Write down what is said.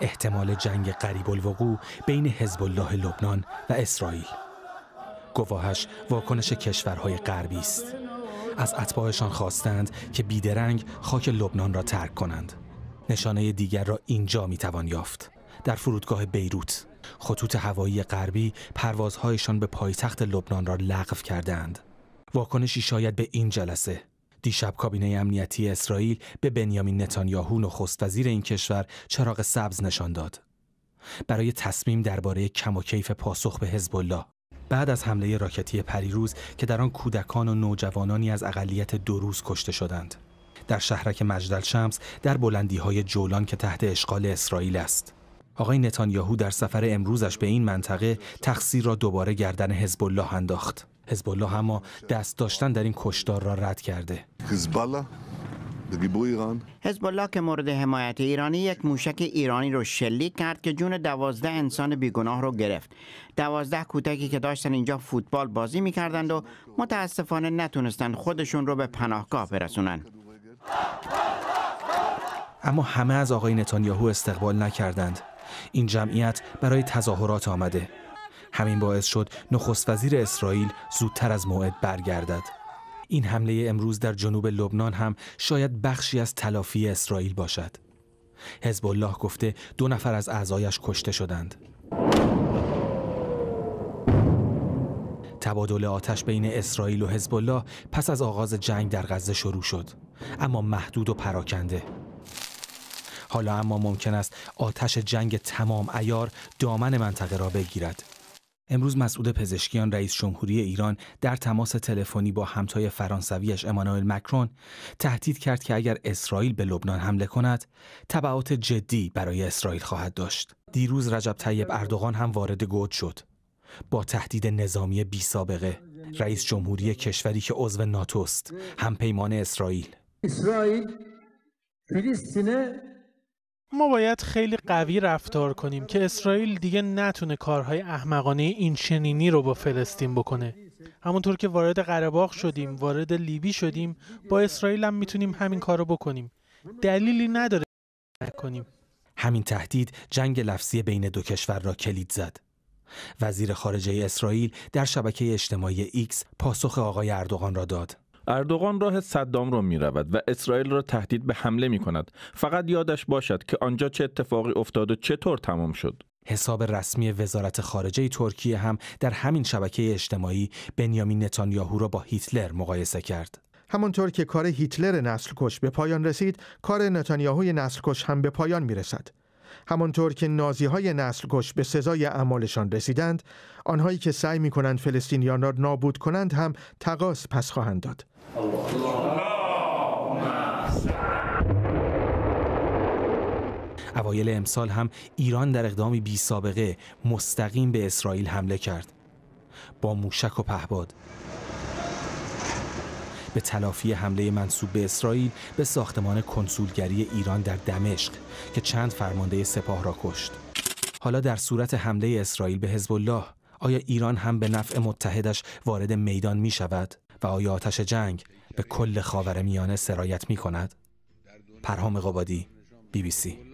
احتمال جنگ قریب الوقوع بین حزب الله لبنان و اسرائیل گواهش واکنش کشورهای غربی است از اتباعشان خواستند که بیدرنگ خاک لبنان را ترک کنند نشانه دیگر را اینجا میتوان یافت در فرودگاه بیروت خطوط هوایی غربی پروازهایشان به پایتخت لبنان را لغو کردند واکنشی شاید به این جلسه دیشب کابینه امنیتی اسرائیل به بنیامین نتانیاهو نخست وزیر این کشور چراغ سبز نشان داد برای تصمیم درباره کم و کیف پاسخ به حزب الله بعد از حمله راکتی پریروز که در آن کودکان و نوجوانانی از اقلیت دو روز کشته شدند در شهرک مجدل شمس در بلندی های جولان که تحت اشغال اسرائیل است آقای نتانیاهو در سفر امروزش به این منطقه تقصیر را دوباره گردن حزب الله انداخت حزب الله اما دست داشتن در این کشدار را رد کرده حزب الله که مورد حمایت ایرانی یک موشک ایرانی رو شلیک کرد که جون دوازده انسان بیگناه رو گرفت دوازده کودکی که داشتن اینجا فوتبال بازی میکردند و متاسفانه نتونستن خودشون رو به پناهگاه برسونن اما همه از آقای نتانیاهو استقبال نکردند این جمعیت برای تظاهرات آمده همین باعث شد نخست وزیر اسرائیل زودتر از موعد برگردد. این حمله امروز در جنوب لبنان هم شاید بخشی از تلافی اسرائیل باشد. حزب الله گفته دو نفر از اعضایش کشته شدند. تبادل آتش بین اسرائیل و حزب الله پس از آغاز جنگ در غزه شروع شد اما محدود و پراکنده حالا اما ممکن است آتش جنگ تمام ایار دامن منطقه را بگیرد امروز مسعود پزشکیان رئیس جمهوری ایران در تماس تلفنی با همتای فرانسویش امانوئل مکرون تهدید کرد که اگر اسرائیل به لبنان حمله کند تبعات جدی برای اسرائیل خواهد داشت دیروز رجب طیب اردوغان هم وارد گود شد با تهدید نظامی بی سابقه رئیس جمهوری کشوری که عضو ناتوست هم پیمان اسرائیل اسرائیل فلسطینه ما باید خیلی قوی رفتار کنیم که اسرائیل دیگه نتونه کارهای احمقانه این شنینی رو با فلسطین بکنه. همونطور که وارد قره شدیم، وارد لیبی شدیم، با اسرائیل هم میتونیم همین کار رو بکنیم. دلیلی نداره نکنیم. همین تهدید جنگ لفظی بین دو کشور را کلید زد. وزیر خارجه اسرائیل در شبکه اجتماعی ایکس پاسخ آقای اردوغان را داد. اردوغان راه صدام رو رود و اسرائیل را تهدید به حمله می کند. فقط یادش باشد که آنجا چه اتفاقی افتاد و چطور تمام شد. حساب رسمی وزارت خارجه ترکیه هم در همین شبکه اجتماعی بنیامین نتانیاهو را با هیتلر مقایسه کرد. همانطور که کار هیتلر نسل کش به پایان رسید، کار نتانیاهوی کش هم به پایان می رسد. همانطور که نازی های نسل کش به سزای اعمالشان رسیدند آنهایی که سعی می کنند فلسطینیان را نابود کنند هم تقاس پس خواهند داد اوایل امسال هم ایران در اقدامی بی سابقه مستقیم به اسرائیل حمله کرد با موشک و پهباد به تلافی حمله منصوب به اسرائیل به ساختمان کنسولگری ایران در دمشق که چند فرمانده سپاه را کشت. حالا در صورت حمله اسرائیل به حزب الله آیا ایران هم به نفع متحدش وارد میدان می شود و آیا آتش جنگ به کل خاورمیانه میانه سرایت می کند؟ پرهام قبادی بی بی سی